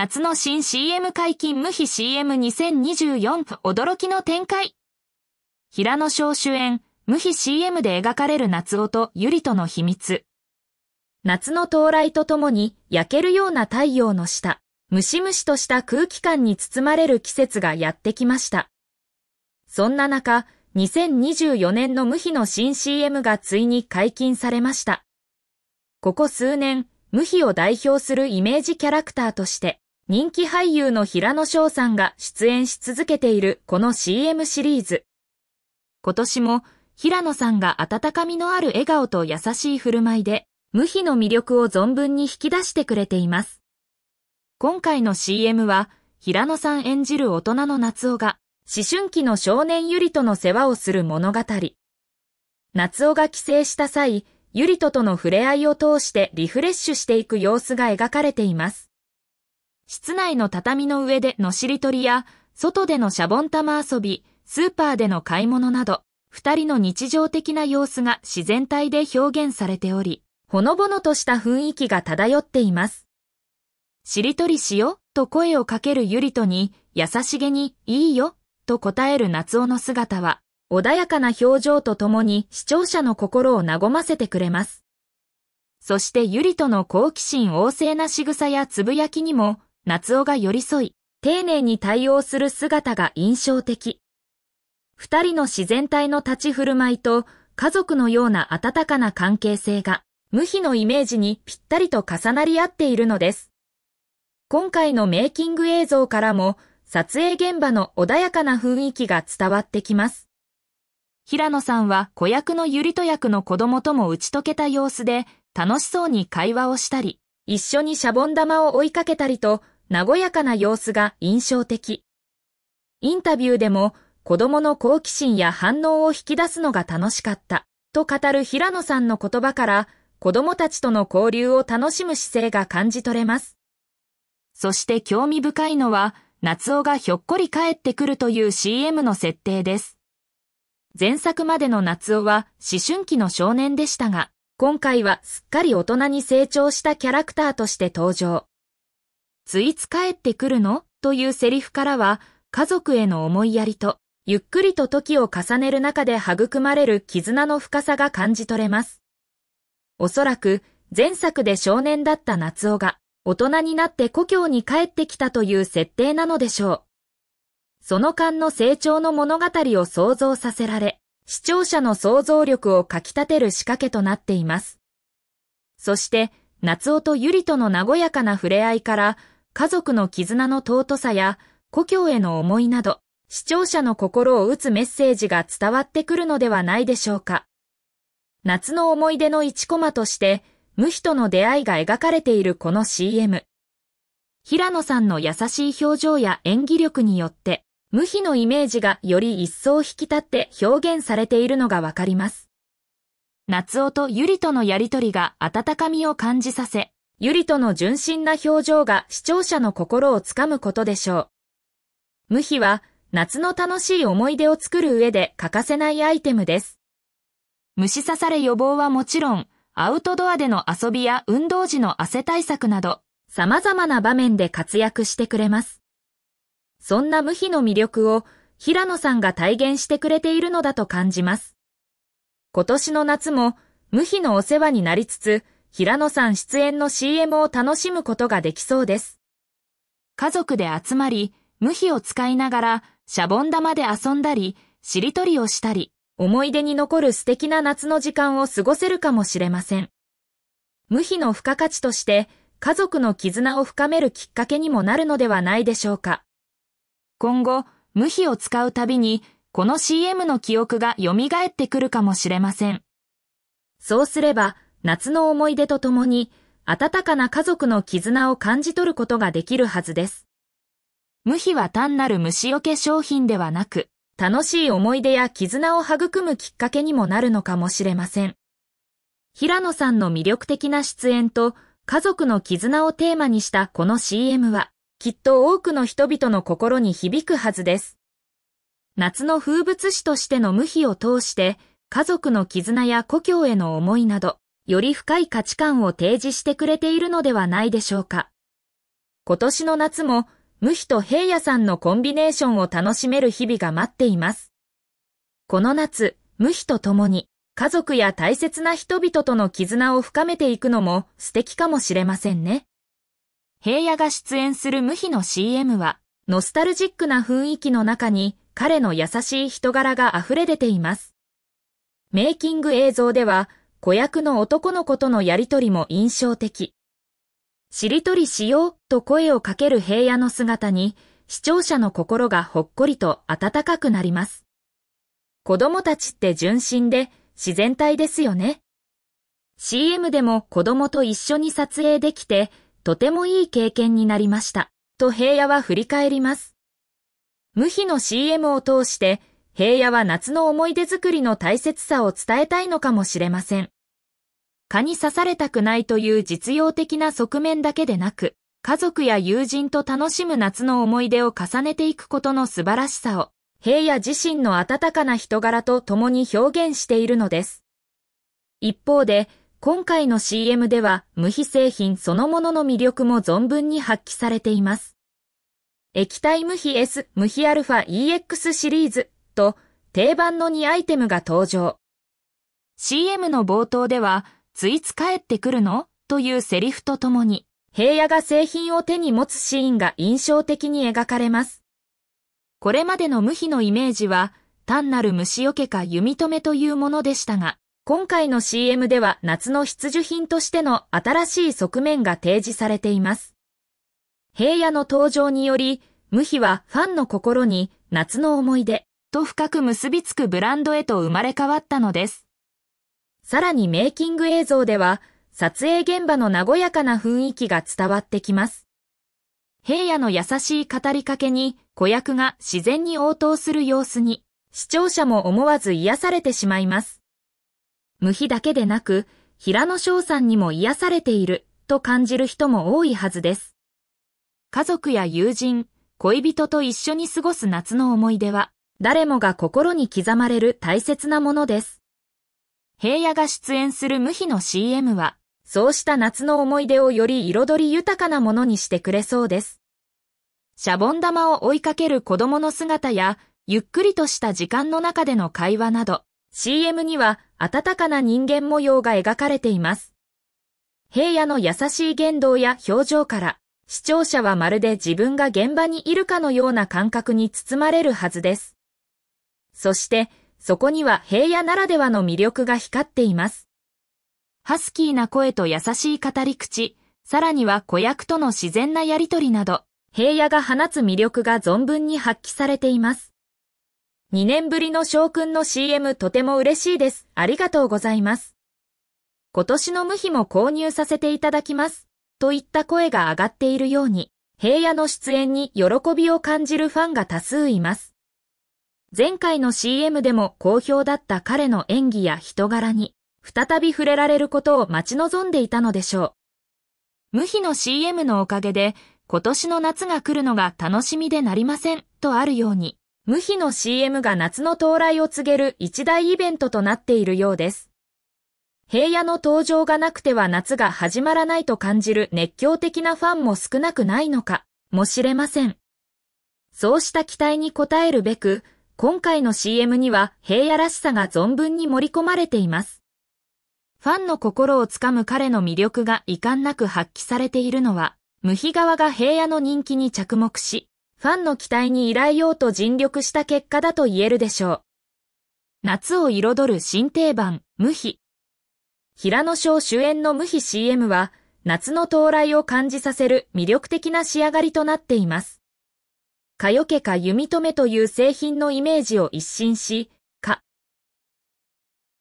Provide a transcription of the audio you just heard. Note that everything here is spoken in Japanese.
夏の新 CM 解禁無比 CM2024 驚きの展開。平野翔主演、無比 CM で描かれる夏男とゆりとの秘密。夏の到来とともに焼けるような太陽の下、ムシムシとした空気感に包まれる季節がやってきました。そんな中、2024年の無比の新 CM がついに解禁されました。ここ数年、無比を代表するイメージキャラクターとして、人気俳優の平野翔さんが出演し続けているこの CM シリーズ。今年も平野さんが温かみのある笑顔と優しい振る舞いで、無比の魅力を存分に引き出してくれています。今回の CM は、平野さん演じる大人の夏尾が、思春期の少年ゆりとの世話をする物語。夏尾が帰省した際、ゆりととの触れ合いを通してリフレッシュしていく様子が描かれています。室内の畳の上でのしりとりや、外でのシャボン玉遊び、スーパーでの買い物など、二人の日常的な様子が自然体で表現されており、ほのぼのとした雰囲気が漂っています。しりとりしよ、と声をかけるゆりとに、優しげに、いいよ、と答える夏尾の姿は、穏やかな表情とともに視聴者の心を和ませてくれます。そしてゆりとの好奇心旺盛な仕草やつぶやきにも夏尾が寄り添い、丁寧に対応する姿が印象的。二人の自然体の立ち振る舞いと、家族のような温かな関係性が、無比のイメージにぴったりと重なり合っているのです。今回のメイキング映像からも、撮影現場の穏やかな雰囲気が伝わってきます。平野さんは子役のゆりと役の子供とも打ち解けた様子で、楽しそうに会話をしたり、一緒にシャボン玉を追いかけたりと、和やかな様子が印象的。インタビューでも、子供の好奇心や反応を引き出すのが楽しかった、と語る平野さんの言葉から、子供たちとの交流を楽しむ姿勢が感じ取れます。そして興味深いのは、夏尾がひょっこり帰ってくるという CM の設定です。前作までの夏尾は思春期の少年でしたが、今回はすっかり大人に成長したキャラクターとして登場。ついつ帰ってくるのというセリフからは、家族への思いやりと、ゆっくりと時を重ねる中で育まれる絆の深さが感じ取れます。おそらく、前作で少年だった夏尾が、大人になって故郷に帰ってきたという設定なのでしょう。その間の成長の物語を想像させられ、視聴者の想像力をかき立てる仕掛けとなっています。そして、夏夫とゆりとの和やかな触れ合いから、家族の絆の尊さや、故郷への思いなど、視聴者の心を打つメッセージが伝わってくるのではないでしょうか。夏の思い出の一コマとして、無人の出会いが描かれているこの CM。平野さんの優しい表情や演技力によって、無比のイメージがより一層引き立って表現されているのがわかります。夏夫とゆりとのやりとりが温かみを感じさせ、ゆりとの純真な表情が視聴者の心をつかむことでしょう。無比は夏の楽しい思い出を作る上で欠かせないアイテムです。虫刺され予防はもちろん、アウトドアでの遊びや運動時の汗対策など、様々な場面で活躍してくれます。そんな無比の魅力を平野さんが体現してくれているのだと感じます。今年の夏も無比のお世話になりつつ、平野さん出演の CM を楽しむことができそうです。家族で集まり、無比を使いながら、シャボン玉で遊んだり、しりとりをしたり、思い出に残る素敵な夏の時間を過ごせるかもしれません。無比の付加価値として、家族の絆を深めるきっかけにもなるのではないでしょうか。今後、無比を使うたびに、この CM の記憶が蘇ってくるかもしれません。そうすれば、夏の思い出とともに、温かな家族の絆を感じ取ることができるはずです。無比は単なる虫除け商品ではなく、楽しい思い出や絆を育むきっかけにもなるのかもしれません。平野さんの魅力的な出演と家族の絆をテーマにしたこの CM は、きっと多くの人々の心に響くはずです。夏の風物詩としての無比を通して、家族の絆や故郷への思いなど、より深い価値観を提示してくれているのではないでしょうか。今年の夏も、無比と平野さんのコンビネーションを楽しめる日々が待っています。この夏、無比と共に、家族や大切な人々との絆を深めていくのも素敵かもしれませんね。平野が出演する無比の CM は、ノスタルジックな雰囲気の中に彼の優しい人柄が溢れ出ています。メイキング映像では、子役の男の子とのやりとりも印象的。しりとりしようと声をかける平野の姿に、視聴者の心がほっこりと温かくなります。子供たちって純真で自然体ですよね。CM でも子供と一緒に撮影できて、とてもいい経験になりました。と平野は振り返ります。無比の CM を通して、平野は夏の思い出作りの大切さを伝えたいのかもしれません。蚊に刺されたくないという実用的な側面だけでなく、家族や友人と楽しむ夏の思い出を重ねていくことの素晴らしさを、平野自身の温かな人柄と共に表現しているのです。一方で、今回の CM では無比製品そのものの魅力も存分に発揮されています。液体無比 S 無比 αEX シリーズと定番の2アイテムが登場。CM の冒頭では、ついつ帰ってくるのというセリフとともに、平野が製品を手に持つシーンが印象的に描かれます。これまでの無比のイメージは、単なる虫よけか弓止めというものでしたが、今回の CM では夏の必需品としての新しい側面が提示されています。平野の登場により、無比はファンの心に夏の思い出と深く結びつくブランドへと生まれ変わったのです。さらにメイキング映像では、撮影現場の和やかな雰囲気が伝わってきます。平野の優しい語りかけに子役が自然に応答する様子に、視聴者も思わず癒されてしまいます。無比だけでなく、平野翔さんにも癒されていると感じる人も多いはずです。家族や友人、恋人と一緒に過ごす夏の思い出は、誰もが心に刻まれる大切なものです。平野が出演する無比の CM は、そうした夏の思い出をより彩り豊かなものにしてくれそうです。シャボン玉を追いかける子供の姿や、ゆっくりとした時間の中での会話など、CM には温かな人間模様が描かれています。平野の優しい言動や表情から、視聴者はまるで自分が現場にいるかのような感覚に包まれるはずです。そして、そこには平野ならではの魅力が光っています。ハスキーな声と優しい語り口、さらには子役との自然なやりとりなど、平野が放つ魅力が存分に発揮されています。2年ぶりの将軍の CM とても嬉しいです。ありがとうございます。今年の無比も購入させていただきます。といった声が上がっているように、平野の出演に喜びを感じるファンが多数います。前回の CM でも好評だった彼の演技や人柄に、再び触れられることを待ち望んでいたのでしょう。無比の CM のおかげで、今年の夏が来るのが楽しみでなりません、とあるように、無比の CM が夏の到来を告げる一大イベントとなっているようです。平野の登場がなくては夏が始まらないと感じる熱狂的なファンも少なくないのかもしれません。そうした期待に応えるべく、今回の CM には平野らしさが存分に盛り込まれています。ファンの心をつかむ彼の魅力が遺憾なく発揮されているのは、無比側が平野の人気に着目し、ファンの期待に依頼ようと尽力した結果だと言えるでしょう。夏を彩る新定番、無比。平野翔主演の無比 CM は、夏の到来を感じさせる魅力的な仕上がりとなっています。かよけか弓止めという製品のイメージを一新し、